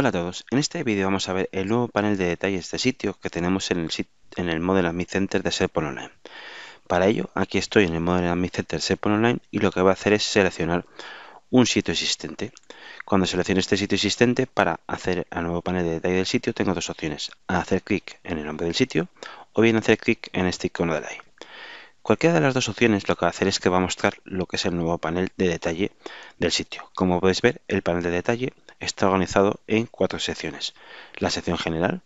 Hola a todos, en este vídeo vamos a ver el nuevo panel de detalles de sitio que tenemos en el, Model Admin Center de SharePoint Online. Para ello, aquí estoy en el Model Admin Center de Online y lo que voy a hacer es seleccionar un sitio existente. Cuando selecciono este sitio existente, para hacer el nuevo panel de detalle del sitio, tengo dos opciones. Hacer clic en el nombre del sitio o bien hacer clic en este icono de ahí. Cualquiera de las dos opciones lo que va a hacer es que va a mostrar lo que es el nuevo panel de detalle del sitio. Como podéis ver, el panel de detalle está organizado en cuatro secciones. La sección general,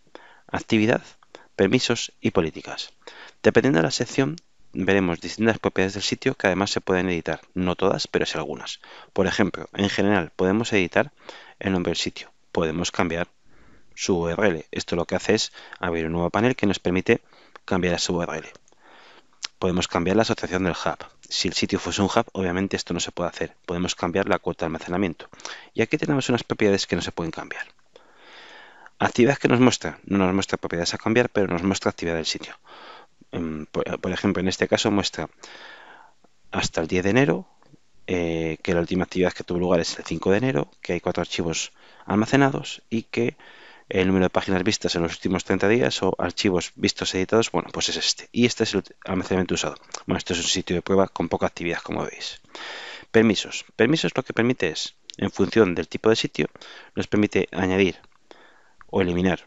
actividad, permisos y políticas. Dependiendo de la sección, veremos distintas propiedades del sitio que además se pueden editar, no todas, pero sí algunas. Por ejemplo, en general podemos editar el nombre del sitio, podemos cambiar su URL. Esto lo que hace es abrir un nuevo panel que nos permite cambiar su URL. Podemos cambiar la asociación del hub, si el sitio fuese un hub, obviamente esto no se puede hacer. Podemos cambiar la cuota de almacenamiento. Y aquí tenemos unas propiedades que no se pueden cambiar. Actividad que nos muestra. No nos muestra propiedades a cambiar, pero nos muestra actividad del sitio. Em, eh, por ejemplo, en este caso muestra hasta el 10 de enero, eh, que la última actividad que tuvo lugar es el 5 de enero, que hay cuatro archivos almacenados y que el número de páginas vistas en los últimos 30 días o archivos vistos editados, bueno, pues es este. Y este es el almacenamiento usado. Bueno, esto es un sitio de prueba con poca actividad, como veis. Permisos. Permisos lo que permite es, en función del tipo de sitio, nos permite añadir o eliminar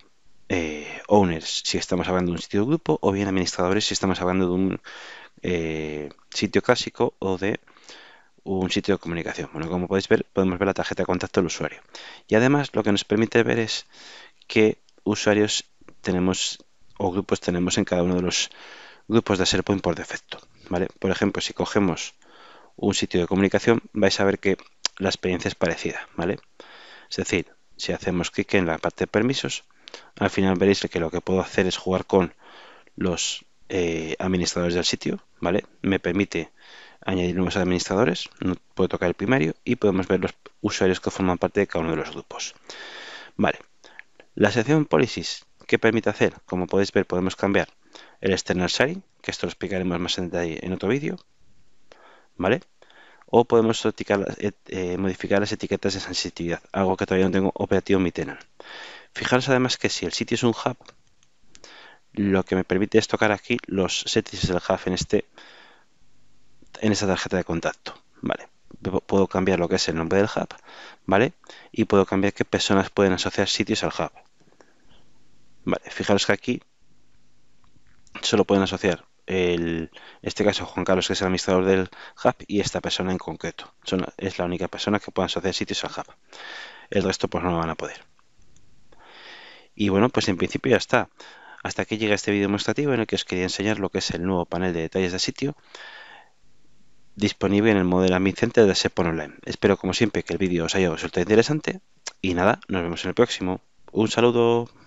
eh, owners si estamos hablando de un sitio de grupo o bien administradores si estamos hablando de un eh, sitio clásico o de un sitio de comunicación. Bueno, como podéis ver, podemos ver la tarjeta de contacto del usuario. Y además lo que nos permite ver es qué usuarios tenemos o grupos tenemos en cada uno de los grupos de SharePoint por defecto. ¿vale? Por ejemplo, si cogemos un sitio de comunicación, vais a ver que la experiencia es parecida. ¿vale? Es decir, si hacemos clic en la parte de permisos, al final veréis que lo que puedo hacer es jugar con los eh, administradores del sitio, ¿vale? Me permite añadir nuevos administradores, no puedo tocar el primario y podemos ver los usuarios que forman parte de cada uno de los grupos. Vale, la sección Policies, ¿qué permite hacer? Como podéis ver, podemos cambiar el external sharing, que esto lo explicaremos más en detalle en otro vídeo, ¿vale? O podemos eh, eh, modificar las etiquetas de sensitividad, algo que todavía no tengo operativo en mi tenant. Fijaros además que si el sitio es un hub, lo que me permite es tocar aquí los settings del hub en, este, en esta tarjeta de contacto, ¿vale? Puedo cambiar lo que es el nombre del hub, ¿vale? Y puedo cambiar qué personas pueden asociar sitios al hub. Vale, fijaros que aquí solo pueden asociar en este caso Juan Carlos, que es el administrador del hub, y esta persona en concreto. es la única persona que puede asociar sitios al hub. El resto pues no lo van a poder. Y bueno, pues en principio ya está. Hasta aquí llega este vídeo demostrativo en el que os quería enseñar lo que es el nuevo panel de detalles de sitio disponible en el modelo de SEPON Online. Espero como siempre que el vídeo os haya resultado interesante y nada, nos vemos en el próximo. Un saludo.